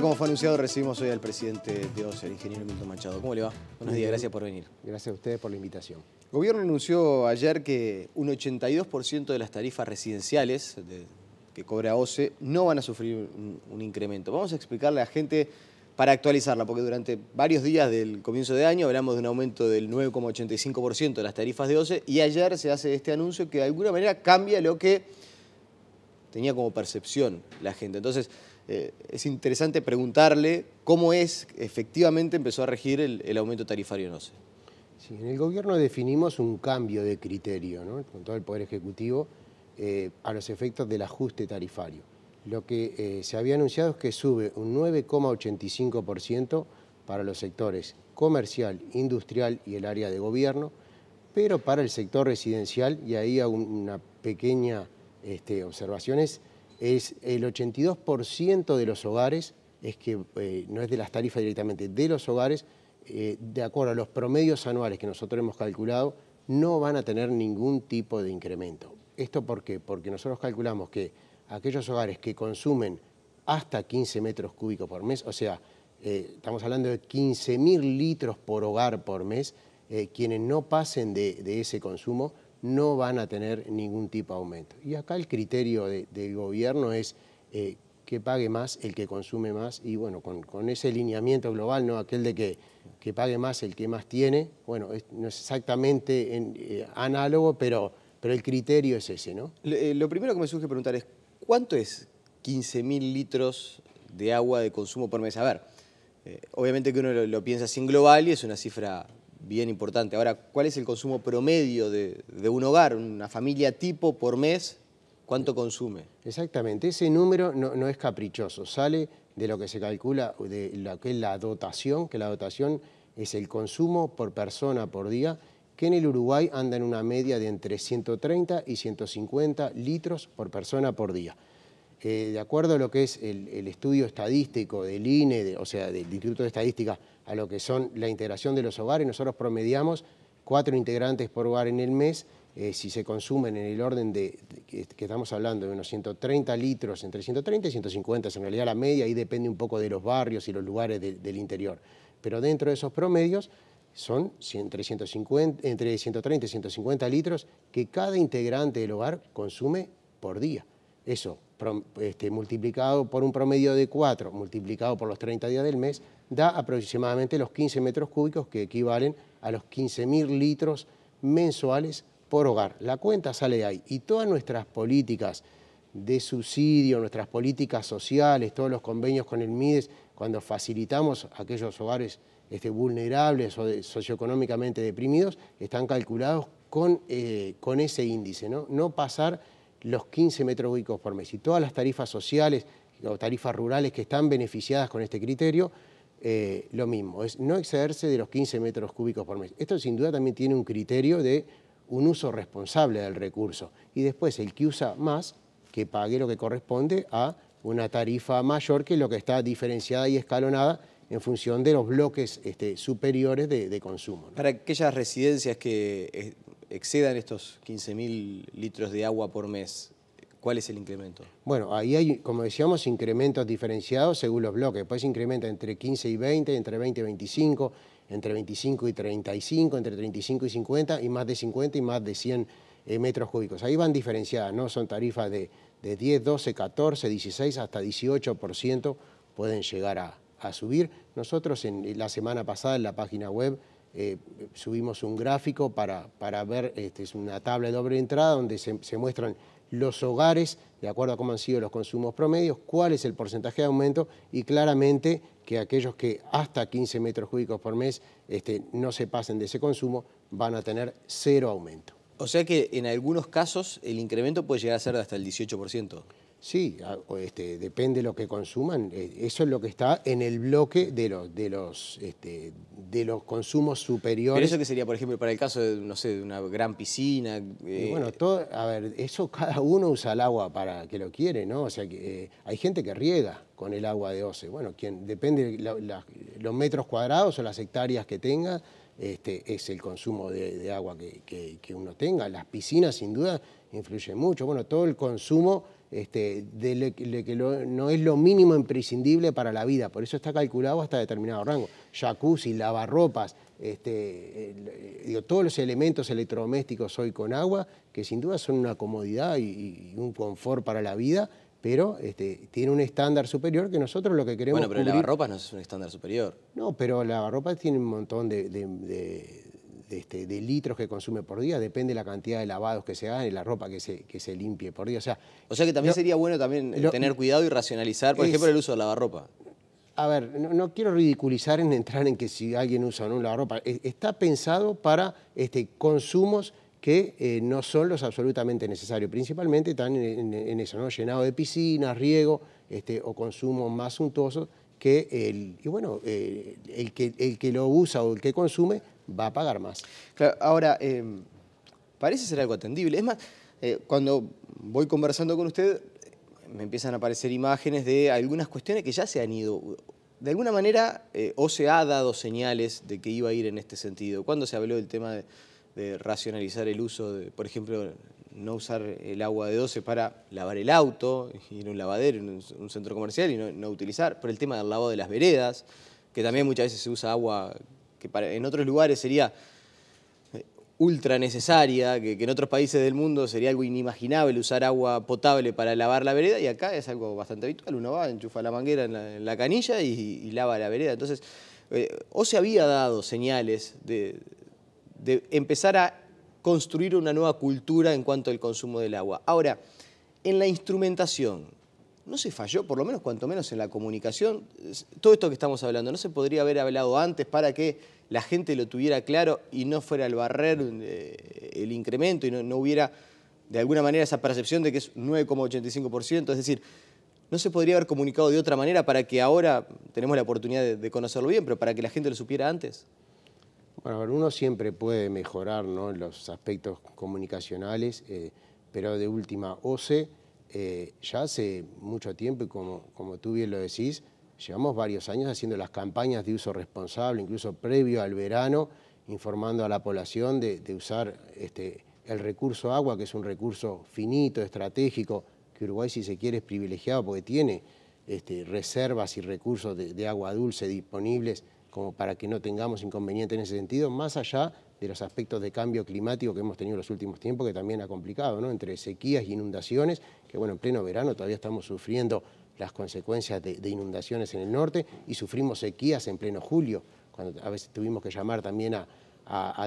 como fue anunciado, recibimos hoy al presidente de OCE, el ingeniero Milton Machado. ¿Cómo le va? Buenos días, gracias por venir. Gracias a ustedes por la invitación. El gobierno anunció ayer que un 82% de las tarifas residenciales que cobra Ose no van a sufrir un, incremento. Vamos a explicarle a la gente para actualizarla, porque durante varios días del comienzo de año hablamos de un aumento del 9,85% de las tarifas de OCE y ayer se hace este anuncio que de alguna manera cambia lo que tenía como percepción la gente. Entonces, eh, es interesante preguntarle cómo es efectivamente empezó a regir el, aumento tarifario en OCE. Sí, en el gobierno definimos un cambio de criterio con todo el Poder Ejecutivo eh, a los efectos del ajuste tarifario. Lo que eh, se había anunciado es que sube un 9,85% para los sectores comercial, industrial y el área de gobierno, pero para el sector residencial, y ahí una pequeña este, observación, es es el 82% de los hogares, es que eh, no es de las tarifas directamente, de los hogares, eh, de acuerdo a los promedios anuales que nosotros hemos calculado, no van a tener ningún tipo de incremento. ¿Esto por qué? Porque nosotros calculamos que aquellos hogares que consumen hasta 15 metros cúbicos por mes, o sea, eh, estamos hablando de 15.000 litros por hogar por mes, quienes no pasen de ese consumo no van a tener ningún tipo de aumento. Y acá el criterio de, del gobierno es eh, que pague más el que consume más y bueno, con, ese lineamiento global, ¿no? aquel de que, pague más el que más tiene, bueno, no es exactamente en, eh, análogo, pero, pero el criterio es ese. ¿no? Eh, lo, primero que me surge preguntar es, ¿cuánto es 15.000 litros de agua de consumo por mes? A ver, obviamente que uno lo, piensa sin global y es una cifra bien importante. Ahora, ¿cuál es el consumo promedio de, un hogar, una familia tipo por mes? ¿Cuánto consume? Exactamente, ese número no, no, es caprichoso, sale de lo que se calcula, de lo que es la dotación, que la dotación es el consumo por persona por día, que en el Uruguay anda en una media de entre 130 y 150 litros por persona por día de acuerdo a lo que es el, estudio estadístico del INE, o sea, del Instituto de Estadística, a lo que son la integración de los hogares, nosotros promediamos cuatro integrantes por hogar en el mes, eh, si se consumen en el orden de, que estamos hablando, de unos 130 litros, entre 130 y 150, en realidad la media, ahí depende un poco de los barrios y los lugares del interior. Pero dentro de esos promedios son entre, entre 130 y 150 litros que cada integrante del hogar consume por día. Eso este, multiplicado por un promedio de 4, multiplicado por los 30 días del mes, da aproximadamente los 15 metros cúbicos que equivalen a los 15.000 litros mensuales por hogar. La cuenta sale de ahí y todas nuestras políticas de subsidio, nuestras políticas sociales, todos los convenios con el MIDES, cuando facilitamos aquellos hogares este, vulnerables o socioeconómicamente deprimidos, están calculados eh, con, ese índice, ¿no? no pasar los 15 metros cúbicos por mes. Y todas las tarifas sociales o tarifas rurales que están beneficiadas con este criterio, eh, lo mismo, es no excederse de los 15 metros cúbicos por mes. Esto sin duda también tiene un criterio de un uso responsable del recurso. Y después el que usa más, que pague lo que corresponde a una tarifa mayor que lo que está diferenciada y escalonada en función de los bloques este, superiores de, consumo. Para aquellas residencias que eh, excedan estos 15.000 litros de agua por mes, ¿cuál es el incremento? Bueno, ahí hay, como decíamos, incrementos diferenciados según los bloques. Después se incrementa entre 15 y 20, entre 20 y 25, entre 25 y 35, entre 35 y 50, y más de 50 y más de 100 eh, metros cúbicos. Ahí van diferenciadas, ¿no? Son tarifas de, 10, 12, 14, 16, hasta 18% pueden llegar a, a subir. Nosotros en la semana pasada en la página web eh, subimos un gráfico para, ver, este, es una tabla de doble entrada donde se, muestran los hogares, de acuerdo a cómo han sido los consumos promedios, cuál es el porcentaje de aumento y claramente que aquellos que hasta 15 metros cúbicos por mes este, no se pasen de ese consumo van a tener cero aumento. O sea que en algunos casos el incremento puede llegar a ser hasta el 18%. Sí, ah, este, depende de lo que consuman. Eh, eso es lo que está en el bloque de los, de los, este, de los consumos superiores. ¿Pero eso que sería, por ejemplo, para el caso de, no sé, de una gran piscina? Eh, bueno, todo, a ver, eso cada uno usa el agua para que lo quiere, ¿no? O sea, que, eh, hay gente que riega con el agua de OCE. Bueno, quien, depende de los metros cuadrados o las hectáreas que tenga, este, es el consumo de, agua que, que uno tenga. Las piscinas, sin duda, influyen mucho. Bueno, todo el consumo este, de que no es lo mínimo imprescindible para la vida, por eso está calculado hasta determinado rango. Jacuzzi, lavarropas, este, todos los elementos electrodomésticos hoy con agua, que sin duda son una comodidad y, un confort para la vida, pero este, tiene un estándar superior que nosotros lo que queremos... Bueno, pero el lavarropas no es un estándar superior. No, pero lavarropas tiene un montón de este, de, litros que consume por día, depende de la cantidad de lavados que se hagan y la ropa que se, que se limpie por día. O sea, o sea que también sería bueno también eh, tener cuidado y racionalizar, por ejemplo, el uso de lavarropa. A ver, no, quiero ridiculizar en entrar en que si alguien usa o no un lavarropa. E, está pensado para este, consumos que eh, no son los absolutamente necesarios. Principalmente están en, eso, ¿no? Llenado de piscinas, riego este, o consumos más suntuosos que el, y bueno, eh, el, que, el que lo usa o el que consume va a pagar más. ahora, em, parece ser algo atendible. Es más, eh, cuando voy conversando con usted, me empiezan a aparecer imágenes de algunas cuestiones que ya se han ido. De alguna manera, eh, o se ha dado señales de que iba a ir en este sentido. Cuando se habló del tema de, racionalizar el uso, de, por ejemplo, no usar el agua de 12 para lavar el auto, ir un lavadero, en un centro comercial y no, no utilizar, por el tema del lavado de las veredas, que también muchas veces se usa agua que en otros lugares sería eh, ultra necesaria, que, en otros países del mundo sería algo inimaginable usar agua potable para lavar la vereda y acá es algo bastante habitual, uno va, enchufa la manguera en la, canilla y, lava la vereda. Entonces, eh, o se había dado señales de empezar a construir una nueva cultura en cuanto al consumo del agua. Ahora, en la instrumentación, ¿no se falló, por lo menos cuanto menos en la comunicación? Todo esto que estamos hablando, ¿no se podría haber hablado antes para que la gente lo tuviera claro y no fuera el barrer eh, el incremento y no, hubiera de alguna manera esa percepción de que es 9,85%? Es decir, ¿no se podría haber comunicado de otra manera para que ahora tenemos la oportunidad de, conocerlo bien, pero para que la gente lo supiera antes? Bueno, uno siempre puede mejorar los aspectos comunicacionales, eh, pero de última se... Eh, ya hace mucho tiempo, y como, tú bien lo decís, llevamos varios años haciendo las campañas de uso responsable, incluso previo al verano, informando a la población de, usar este, el recurso agua, que es un recurso finito, estratégico, que Uruguay si se quiere es privilegiado porque tiene este, reservas y recursos de, de agua dulce disponibles como para que no tengamos inconveniente en ese sentido, más allá de los aspectos de cambio climático que hemos tenido en los últimos tiempos, que también ha complicado, ¿no? entre sequías e inundaciones, que bueno, en pleno verano todavía estamos sufriendo las consecuencias de, inundaciones en el norte y sufrimos sequías en pleno julio, cuando a veces tuvimos que llamar también a,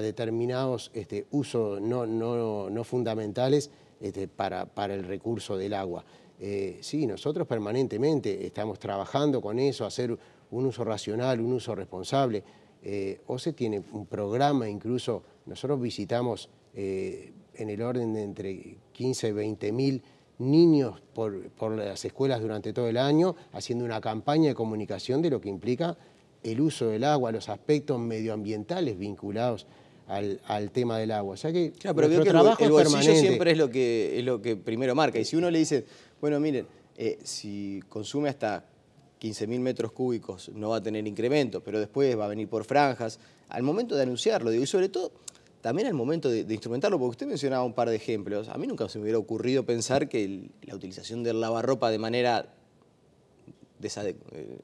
determinados este, usos no, no, fundamentales este, para, el recurso del agua. Eh, sí, nosotros permanentemente estamos trabajando con eso, hacer un uso racional, un uso responsable. Eh, OCE tiene un programa, incluso nosotros visitamos eh, en el orden de entre 15 y 20 mil niños por, las escuelas durante todo el año, haciendo una campaña de comunicación de lo que implica el uso del agua, los aspectos medioambientales vinculados al, tema del agua. O sea que claro, pero trabajo el, siempre es lo, que, lo que primero marca. Y si uno le dice, bueno, miren, eh, si consume hasta 15.000 metros cúbicos no va a tener incremento, pero después va a venir por franjas, al momento de anunciarlo, digo, y sobre todo también al momento de, instrumentarlo, porque usted mencionaba un par de ejemplos, a mí nunca se me hubiera ocurrido pensar que la utilización del lavarropa de manera, eh,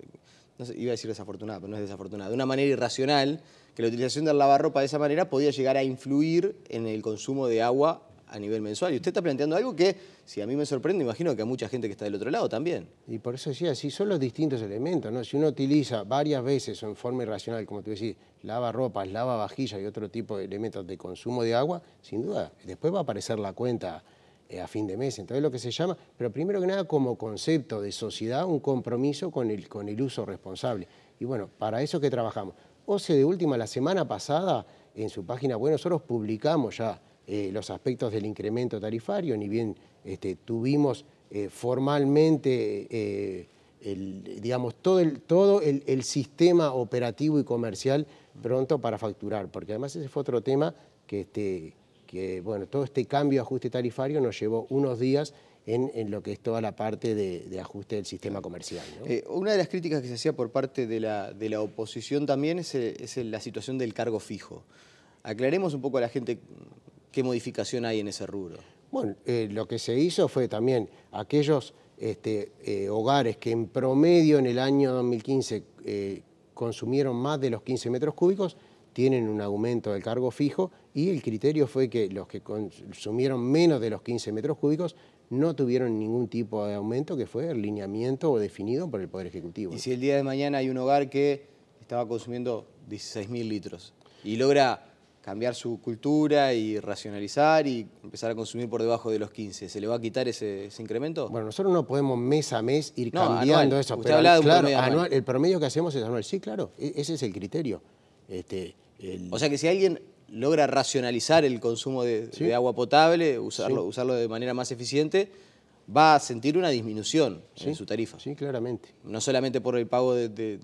iba a decir desafortunada, pero no es desafortunada, de una manera irracional, que la utilización del lavarropa de esa manera podía llegar a influir en el consumo de agua a nivel mensual. Y usted está planteando algo que, si a mí me sorprende, imagino que a mucha gente que está del otro lado también. Y por eso decía, sí, son los distintos elementos, ¿no? Si uno utiliza varias veces o en forma irracional, como tú decís, lava ropas, lava vajilla y otro tipo de elementos de consumo de agua, sin duda, después va a aparecer la cuenta eh, a fin de mes. Entonces lo que se llama, pero primero que nada como concepto de sociedad, un compromiso con el, con el uso responsable. Y bueno, para eso que trabajamos. sea, de última, la semana pasada, en su página bueno, nosotros publicamos ya eh, los aspectos del incremento tarifario, ni bien este, tuvimos eh, formalmente eh, digamos, todo, el, todo el, sistema operativo y comercial pronto para facturar, porque además ese fue otro tema que, este, que bueno, todo este cambio de ajuste tarifario nos llevó unos días en, lo que es toda la parte de, ajuste del sistema comercial. una de las críticas que se hacía por parte de la, de la oposición también es, la situación del cargo fijo. Aclaremos un poco a la gente ¿Qué modificación hay en ese rubro? Bueno, eh, lo que se hizo fue también aquellos este, eh, hogares que en promedio en el año 2015 eh, consumieron más de los 15 metros cúbicos, tienen un aumento del cargo fijo y el criterio fue que los que consumieron menos de los 15 metros cúbicos no tuvieron ningún tipo de aumento que fue el lineamiento o definido por el Poder Ejecutivo. Y si el día de mañana hay un hogar que estaba consumiendo 16.000 litros y logra cambiar su cultura y racionalizar y empezar a consumir por debajo de los 15. ¿Se le va a quitar ese, incremento? Bueno, nosotros no podemos mes a mes ir cambiando anual. eso. el promedio que hacemos es anual. Sí, claro, e-, ese es el criterio. Este, o sea que si alguien logra racionalizar el consumo de, agua potable, usarlo, de manera más eficiente, va a sentir una disminución en su tarifa. Sí, claramente. No solamente por el pago del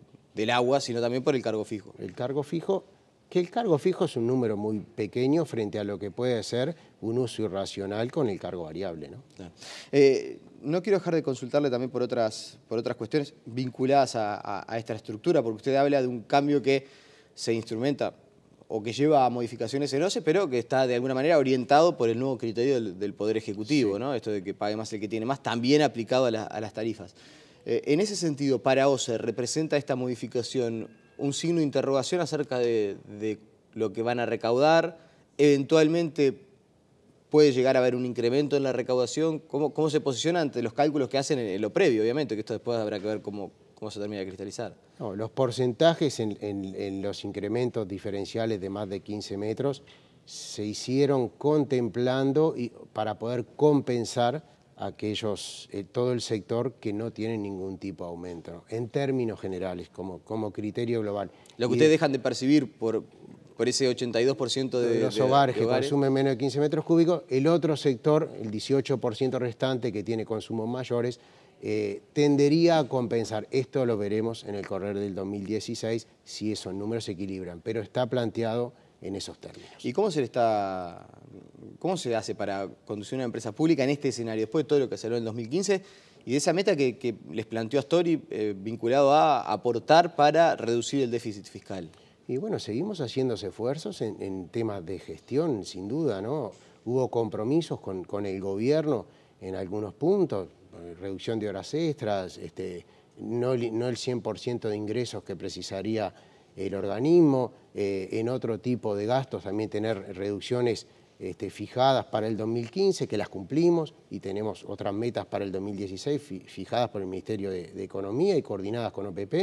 agua, sino también por el cargo fijo. El cargo fijo que el cargo fijo es un número muy pequeño frente a lo que puede ser un uso irracional con el cargo variable. ¿no? Eh, no quiero dejar de consultarle también por otras, por otras cuestiones vinculadas a, esta estructura, porque usted habla de un cambio que se instrumenta o que lleva a modificaciones en OCE, pero que está de alguna manera orientado por el nuevo criterio del, Poder Ejecutivo, ¿no? esto de que pague más el que tiene más, también aplicado a, las tarifas. Eh, en ese sentido, para OCE, ¿representa esta modificación un signo de interrogación acerca de, lo que van a recaudar. Eventualmente puede llegar a haber un incremento en la recaudación. ¿Cómo, se posiciona ante los cálculos que hacen en, lo previo, obviamente? Que esto después habrá que ver cómo, se termina de cristalizar. los porcentajes en, los incrementos diferenciales de más de 15 metros se hicieron contemplando y, para poder compensar aquellos, eh, todo el sector que no tiene ningún tipo de aumento, en términos generales, como, como criterio global. Lo que ustedes dejan de percibir por, por ese 82% de, los hogares que consumen menos de 15 metros cúbicos, el otro sector, el 18% restante que tiene consumos mayores, eh, tendería a compensar. Esto lo veremos en el correr del 2016 si esos números se equilibran, pero está planteado en esos términos. ¿Y cómo se le está, cómo se hace para conducir una empresa pública en este escenario, después de todo lo que salió en 2015 y de esa meta que, les planteó Astori eh, vinculado a aportar para reducir el déficit fiscal? Y bueno, seguimos haciéndose esfuerzos en, temas de gestión, sin duda, ¿no? Hubo compromisos con, el gobierno en algunos puntos, reducción de horas extras, este, no el 100% de ingresos que precisaría el organismo, eh, en otro tipo de gastos también tener reducciones este, fijadas para el 2015, que las cumplimos y tenemos otras metas para el 2016 fijadas por el Ministerio de, Economía y coordinadas con OPP,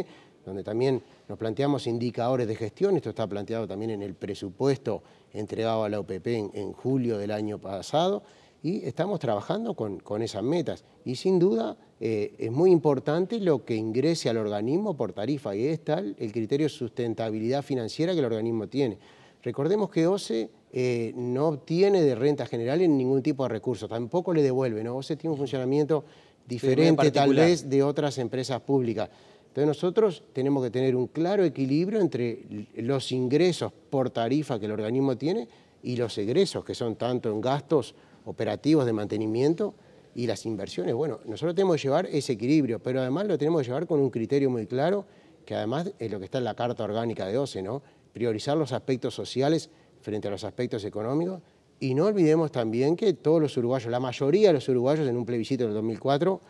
donde también nos planteamos indicadores de gestión, esto está planteado también en el presupuesto entregado a la OPP en julio del año pasado, y estamos trabajando con, esas metas. Y sin duda eh, es muy importante lo que ingrese al organismo por tarifa y es tal el criterio de sustentabilidad financiera que el organismo tiene. Recordemos que OCE eh, no obtiene de renta general en ningún tipo de recurso, tampoco le devuelve, ¿no? OCE tiene un funcionamiento diferente tal vez de otras empresas públicas. Entonces nosotros tenemos que tener un claro equilibrio entre los ingresos por tarifa que el organismo tiene y los egresos, que son tanto en gastos operativos de mantenimiento y las inversiones. Bueno, nosotros tenemos que llevar ese equilibrio, pero además lo tenemos que llevar con un criterio muy claro, que además es lo que está en la Carta Orgánica de OCE, ¿no? Priorizar los aspectos sociales frente a los aspectos económicos. Y no olvidemos también que todos los uruguayos, la mayoría de los uruguayos en un plebiscito del 2004,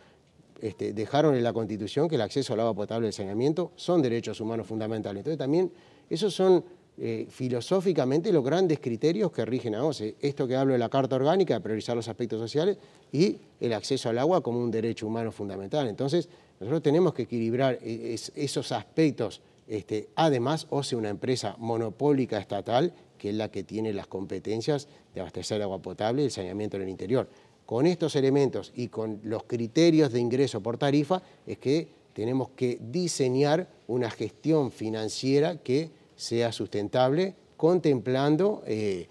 este, dejaron en la Constitución que el acceso al agua potable y el saneamiento son derechos humanos fundamentales. Entonces también esos son eh, filosóficamente los grandes criterios que rigen a OSE, Esto que hablo de la Carta Orgánica, de priorizar los aspectos sociales y el acceso al agua como un derecho humano fundamental. Entonces, nosotros tenemos que equilibrar e-, esos aspectos. Este, además, OCE una empresa monopólica estatal, que es la que tiene las competencias de abastecer agua potable y el saneamiento en el interior. Con estos elementos y con los criterios de ingreso por tarifa es que tenemos que diseñar una gestión financiera que sea sustentable, contemplando eh,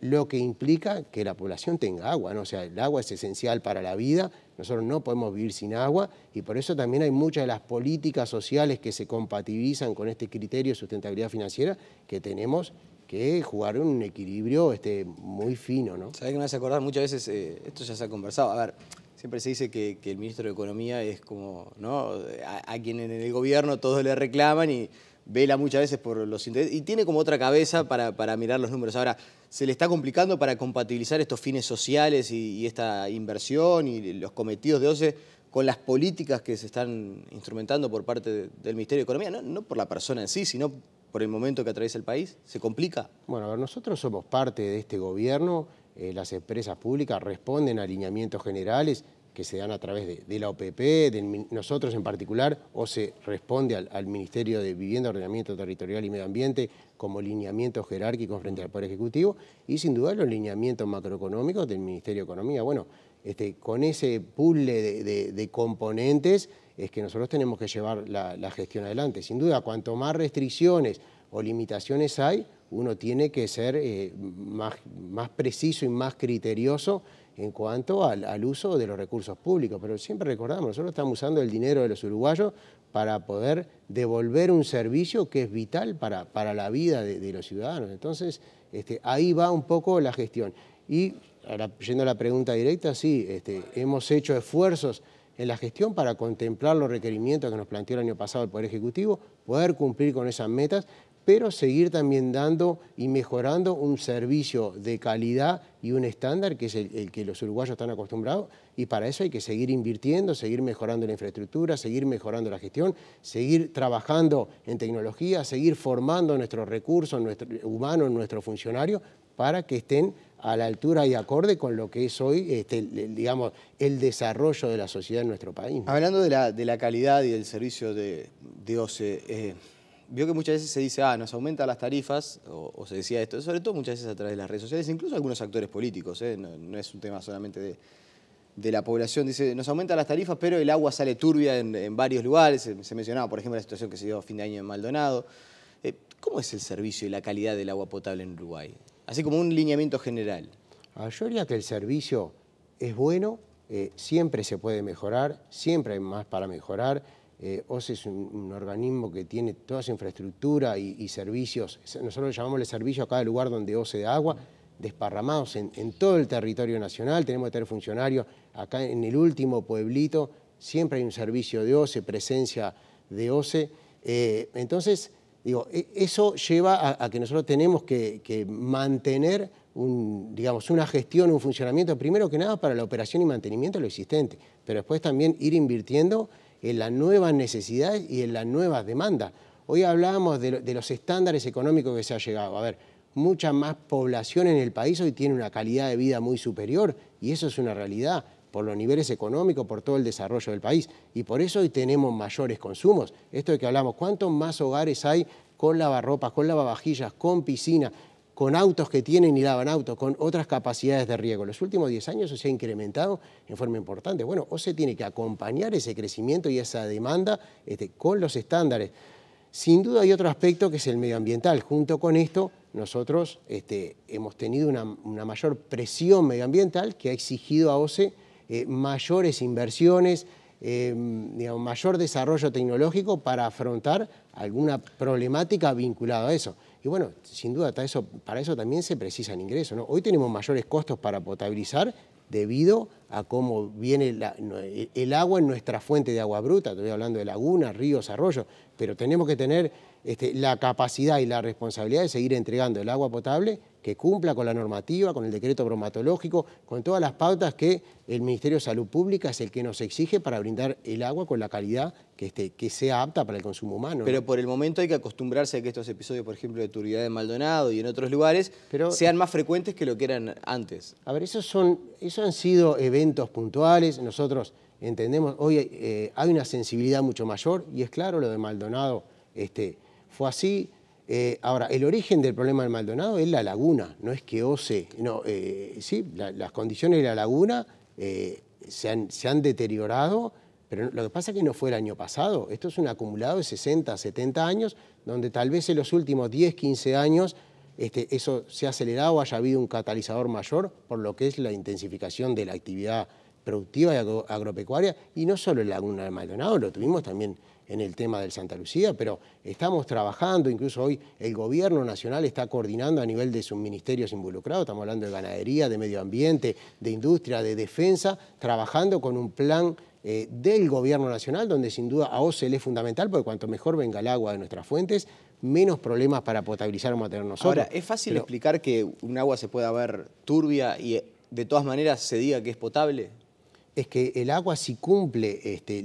lo que implica que la población tenga agua. ¿no? O sea, el agua es esencial para la vida, nosotros no podemos vivir sin agua y por eso también hay muchas de las políticas sociales que se compatibilizan con este criterio de sustentabilidad financiera que tenemos que jugar un equilibrio este, muy fino. ¿no? ¿Sabes que me hace acordar? Muchas veces, eh, esto ya se ha conversado, a ver, siempre se dice que, el ministro de Economía es como, ¿no? A, a, quien en el gobierno todos le reclaman y vela muchas veces por los intereses y tiene como otra cabeza para, para, mirar los números. Ahora, ¿se le está complicando para compatibilizar estos fines sociales y, esta inversión y los cometidos de OCE con las políticas que se están instrumentando por parte del Ministerio de Economía? No, por la persona en sí, sino por el momento que atraviesa el país. ¿Se complica? Bueno, nosotros somos parte de este gobierno. Eh, las empresas públicas responden a alineamientos generales que se dan a través de, la OPP, de nosotros en particular, o se responde al, Ministerio de Vivienda, Ordenamiento Territorial y Medio Ambiente como lineamientos jerárquicos frente al Poder Ejecutivo y sin duda los lineamientos macroeconómicos del Ministerio de Economía. Bueno, este, con ese puzzle de, componentes es que nosotros tenemos que llevar la, gestión adelante. Sin duda, cuanto más restricciones o limitaciones hay, uno tiene que ser eh, más preciso y más criterioso en cuanto al, uso de los recursos públicos. Pero siempre recordamos, nosotros estamos usando el dinero de los uruguayos para poder devolver un servicio que es vital para, la vida de, los ciudadanos. Entonces, este, ahí va un poco la gestión. Y yendo a la pregunta directa, sí, este, hemos hecho esfuerzos en la gestión para contemplar los requerimientos que nos planteó el año pasado el Poder Ejecutivo, poder cumplir con esas metas, pero seguir también dando y mejorando un servicio de calidad y un estándar que es el, que los uruguayos están acostumbrados y para eso hay que seguir invirtiendo, seguir mejorando la infraestructura, seguir mejorando la gestión, seguir trabajando en tecnología, seguir formando nuestros recursos nuestro, humanos, nuestros funcionarios para que estén a la altura y acorde con lo que es hoy, este, digamos, el desarrollo de la sociedad en nuestro país. Hablando de la, de la calidad y del servicio de, de OCE, eh, vio que muchas veces se dice, ah, nos aumentan las tarifas, o, se decía esto, sobre todo muchas veces a través de las redes sociales, incluso algunos actores políticos, ¿eh? no, es un tema solamente de, la población, dice, nos aumentan las tarifas, pero el agua sale turbia en, varios lugares, se, mencionaba, por ejemplo, la situación que se dio a fin de año en Maldonado. Eh, ¿Cómo es el servicio y la calidad del agua potable en Uruguay? Así como un lineamiento general. Ah, yo diría que el servicio es bueno, eh, siempre se puede mejorar, siempre hay más para mejorar eh, OCE es un, organismo que tiene toda su infraestructura y, servicios, nosotros llamamos el servicio a cada lugar donde OCE da agua, desparramados en, todo el territorio nacional, tenemos que tener funcionarios, acá en el último pueblito siempre hay un servicio de OCE, presencia de OSE, eh, entonces, digo, e, eso lleva a, que nosotros tenemos que, mantener digamos, una gestión, un funcionamiento, primero que nada para la operación y mantenimiento de lo existente, pero después también ir invirtiendo en las nuevas necesidades y en las nuevas demandas. Hoy hablábamos de, los estándares económicos que se ha llegado. A ver, mucha más población en el país hoy tiene una calidad de vida muy superior y eso es una realidad por los niveles económicos, por todo el desarrollo del país. Y por eso hoy tenemos mayores consumos. Esto de que hablamos, ¿cuántos más hogares hay con lavarropas, con lavavajillas, con piscina? con autos que tienen y lavan autos, con otras capacidades de riego. Los últimos 10 años eso se ha incrementado en forma importante. Bueno, OCE tiene que acompañar ese crecimiento y esa demanda este, con los estándares. Sin duda hay otro aspecto que es el medioambiental. Junto con esto, nosotros este, hemos tenido una, mayor presión medioambiental que ha exigido a OCE eh, mayores inversiones, eh, digamos, mayor desarrollo tecnológico para afrontar alguna problemática vinculada a eso. Y bueno, sin duda, para eso, para eso también se precisan ingresos. Hoy tenemos mayores costos para potabilizar debido a cómo viene e, el agua en nuestra fuente de agua bruta, estoy hablando de lagunas, ríos, arroyos, pero tenemos que tener este, la capacidad y la responsabilidad de seguir entregando el agua potable que cumpla con la normativa, con el decreto bromatológico, con todas las pautas que el Ministerio de Salud Pública es el que nos exige para brindar el agua con la calidad que, sea apta para el consumo humano. Pero por el momento hay que acostumbrarse a que estos episodios, por ejemplo, de turbidez de Maldonado y en otros lugares, sean más frecuentes que lo que eran antes. A ver, esos, son, han sido eventos puntuales. Nosotros entendemos, hoy eh, hay una sensibilidad mucho mayor y es claro, lo de Maldonado este, fue así eh, ahora, el origen del problema del Maldonado es la laguna, no es que OCE, no, eh, sí, las condiciones de la laguna eh, se, han, deteriorado, pero lo que pasa es que no fue el año pasado, esto es un acumulado de 60, 70 años, donde tal vez en los últimos 10, 15 años este, eso se ha acelerado, haya habido un catalizador mayor por lo que es la intensificación de la actividad productiva y agropecuaria, y no solo en la laguna del Maldonado, lo tuvimos también en el tema del Santa Lucía, pero estamos trabajando, incluso hoy el gobierno nacional está coordinando a nivel de sus ministerios involucrados, estamos hablando de ganadería, de medio ambiente, de industria, de defensa, trabajando con un plan eh, del gobierno nacional, donde sin duda a OCL es fundamental, porque cuanto mejor venga el agua de nuestras fuentes, menos problemas para potabilizar o a nosotros. Ahora, es fácil explicar que un agua se pueda ver turbia y eh, de todas maneras se diga que es potable es que el agua si cumple este,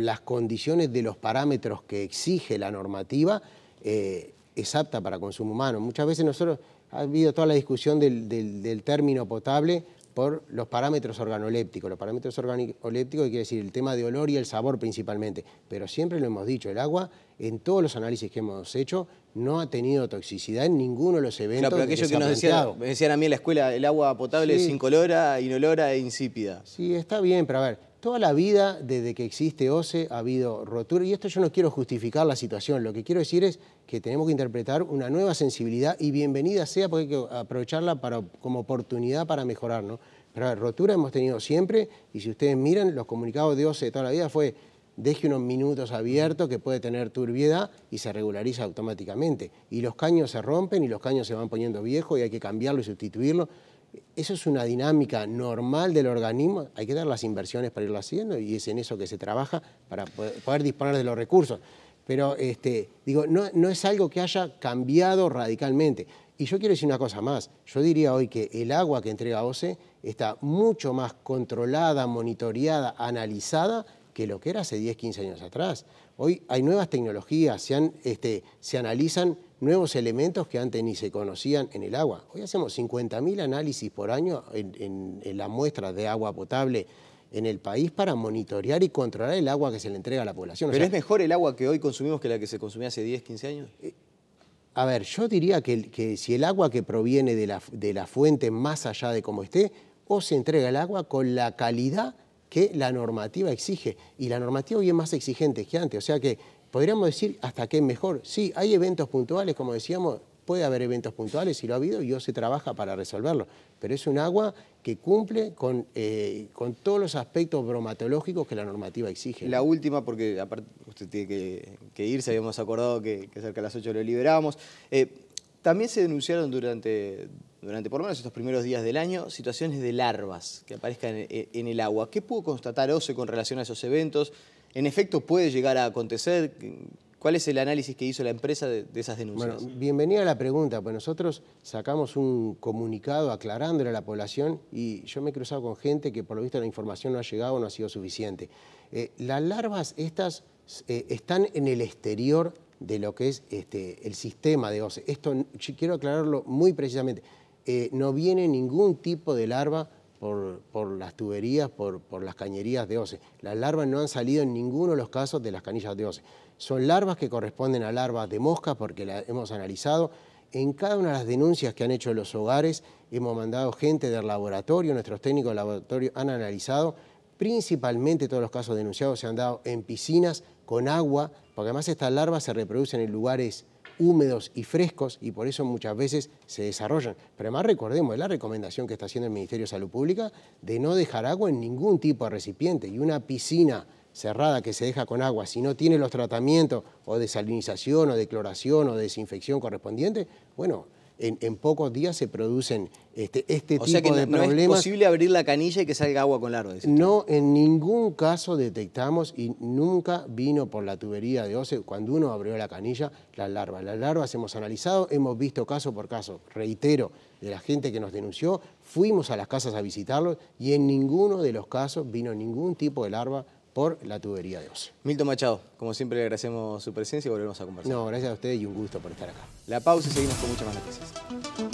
las condiciones de los parámetros que exige la normativa, eh, es apta para consumo humano. Muchas veces nosotros, ha habido toda la discusión del, del término potable por los parámetros organolépticos. Los parámetros organolépticos quiere decir el tema de olor y el sabor principalmente, pero siempre lo hemos dicho, el agua en todos los análisis que hemos hecho, no ha tenido toxicidad en ninguno de los eventos. No, pero aquello que, nos decían, decían, a mí en la escuela, el agua potable es incolora, inolora e insípida. Sí, está bien, pero a ver, toda la vida desde que existe OCE ha habido rotura, y esto yo no quiero justificar la situación, lo que quiero decir es que tenemos que interpretar una nueva sensibilidad y bienvenida sea porque hay que aprovecharla para, como oportunidad para mejorar, ¿no? Pero a ver, rotura hemos tenido siempre, y si ustedes miran, los comunicados de OCE toda la vida fue deje unos minutos abiertos que puede tener turbiedad y se regulariza automáticamente. Y los caños se rompen y los caños se van poniendo viejos y hay que cambiarlo y sustituirlo. Eso es una dinámica normal del organismo, hay que dar las inversiones para irlo haciendo y es en eso que se trabaja para poder disponer de los recursos. Pero este, digo, no, no es algo que haya cambiado radicalmente. Y yo quiero decir una cosa más. Yo diría hoy que el agua que entrega OCE está mucho más controlada, monitoreada, analizada que lo que era hace 10, 15 años atrás. Hoy hay nuevas tecnologías, este, se, analizan nuevos elementos que antes ni se conocían en el agua. Hoy hacemos 50.000 análisis por año en, las muestras de agua potable en el país para monitorear y controlar el agua que se le entrega a la población. ¿Pero es mejor el agua que hoy consumimos que la que se consumía hace 10, 15 años? Eh, a ver, yo diría que, si el agua que proviene de la, fuente más allá de cómo esté, o se entrega el agua con la calidad que la normativa exige. Y la normativa hoy es más exigente que antes. O sea que podríamos decir hasta qué mejor. Sí, hay eventos puntuales, como decíamos, puede haber eventos puntuales, y lo ha habido, y se trabaja para resolverlo. Pero es un agua que cumple con, eh, con todos los aspectos bromatológicos que la normativa exige. La última, porque aparte usted tiene que, que irse, habíamos acordado que, cerca de las 8 lo liberamos, eh, también se denunciaron durante, durante por lo menos estos primeros días del año, situaciones de larvas que aparezcan en e, el agua. ¿Qué pudo constatar OCE con relación a esos eventos? ¿En efecto puede llegar a acontecer? ¿Cuál es el análisis que hizo la empresa de, esas denuncias? Bueno, bienvenida a la pregunta, pues nosotros sacamos un comunicado aclarándole a la población y yo me he cruzado con gente que por lo visto la información no ha llegado, no ha sido suficiente. Eh, las larvas estas eh, están en el exterior de lo que es este, el sistema de OCE. Esto quiero aclararlo muy precisamente. Eh, no viene ningún tipo de larva por, las tuberías, por, las cañerías de OCE. Las larvas no han salido en ninguno de los casos de las canillas de OCE. Son larvas que corresponden a larvas de mosca porque las hemos analizado. En cada una de las denuncias que han hecho los hogares, hemos mandado gente del laboratorio, nuestros técnicos del laboratorio han analizado, principalmente todos los casos denunciados se han dado en piscinas con agua, porque además estas larvas se reproducen en lugares húmedos y frescos y por eso muchas veces se desarrollan. Pero además recordemos la recomendación que está haciendo el Ministerio de Salud Pública de no dejar agua en ningún tipo de recipiente y una piscina cerrada que se deja con agua, si no tiene los tratamientos o desalinización o decloración o desinfección correspondiente, bueno, en, pocos días se producen este, este tipo de no, es posible abrir la canilla y que salga agua con larvas? No, en ningún caso detectamos y nunca vino por la tubería de OCE, cuando uno abrió la canilla, las larvas. Las larvas hemos analizado, hemos visto caso por caso, reitero, de la gente que nos denunció, fuimos a las casas a visitarlos y en ninguno de los casos vino ningún tipo de larva por la tubería de Oso. Milton Machado, como siempre le agradecemos su presencia y volvemos a conversar. No, gracias a ustedes y un gusto por estar acá. La pausa y seguimos con muchas más noticias.